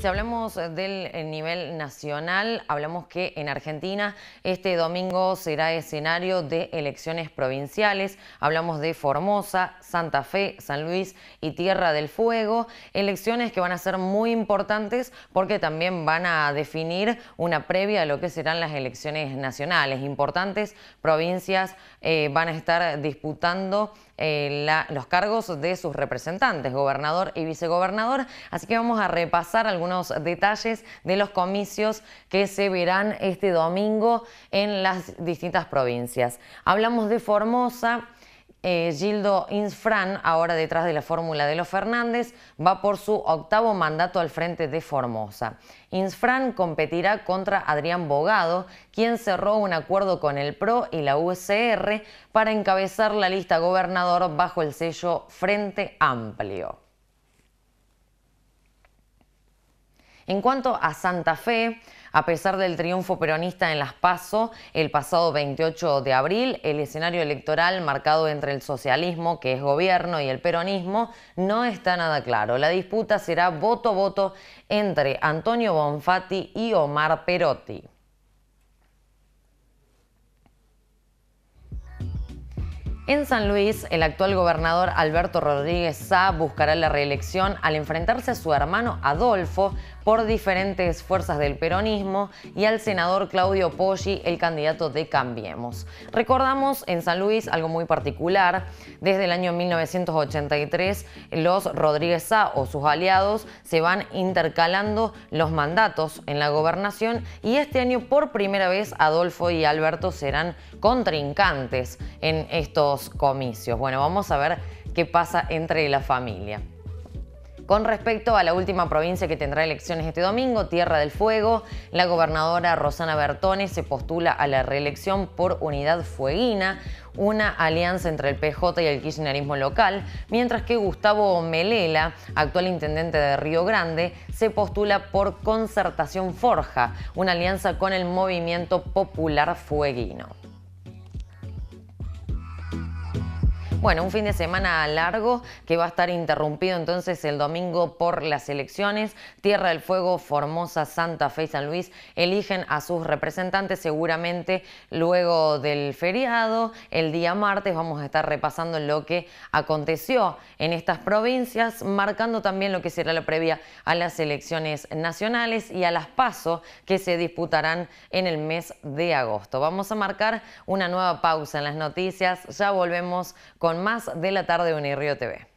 Si hablamos eh, del eh, nivel nacional, hablamos que en Argentina este domingo será escenario de elecciones provinciales. Hablamos de Formosa, Santa Fe, San Luis y Tierra del Fuego. Elecciones que van a ser muy importantes porque también van a definir una previa a lo que serán las elecciones nacionales. Importantes provincias eh, van a estar disputando los cargos de sus representantes, gobernador y vicegobernador. Así que vamos a repasar algunos detalles de los comicios que se verán este domingo en las distintas provincias. Hablamos de Formosa. Eh, Gildo Insfran, ahora detrás de la fórmula de los Fernández, va por su octavo mandato al frente de Formosa. Insfran competirá contra Adrián Bogado, quien cerró un acuerdo con el PRO y la UCR para encabezar la lista gobernador bajo el sello Frente Amplio. En cuanto a Santa Fe, a pesar del triunfo peronista en Las PASO el pasado 28 de abril, el escenario electoral marcado entre el socialismo, que es gobierno, y el peronismo no está nada claro. La disputa será voto a voto entre Antonio Bonfatti y Omar Perotti. En San Luis, el actual gobernador Alberto Rodríguez Sá buscará la reelección al enfrentarse a su hermano Adolfo por diferentes fuerzas del peronismo y al senador Claudio Poggi, el candidato de Cambiemos. Recordamos en San Luis algo muy particular. Desde el año 1983, los Rodríguez Sá o sus aliados se van intercalando los mandatos en la gobernación y este año por primera vez Adolfo y Alberto serán contrincantes en estos comicios. Bueno, vamos a ver qué pasa entre la familia. Con respecto a la última provincia que tendrá elecciones este domingo, Tierra del Fuego, la gobernadora Rosana Bertone se postula a la reelección por unidad fueguina, una alianza entre el PJ y el kirchnerismo local, mientras que Gustavo Melela, actual intendente de Río Grande, se postula por Concertación Forja, una alianza con el movimiento popular fueguino. Bueno, un fin de semana largo que va a estar interrumpido entonces el domingo por las elecciones. Tierra del Fuego, Formosa, Santa Fe y San Luis eligen a sus representantes seguramente luego del feriado. El día martes vamos a estar repasando lo que aconteció en estas provincias, marcando también lo que será la previa a las elecciones nacionales y a las pasos que se disputarán en el mes de agosto. Vamos a marcar una nueva pausa en las noticias. Ya volvemos con con más de la tarde de Unirío TV.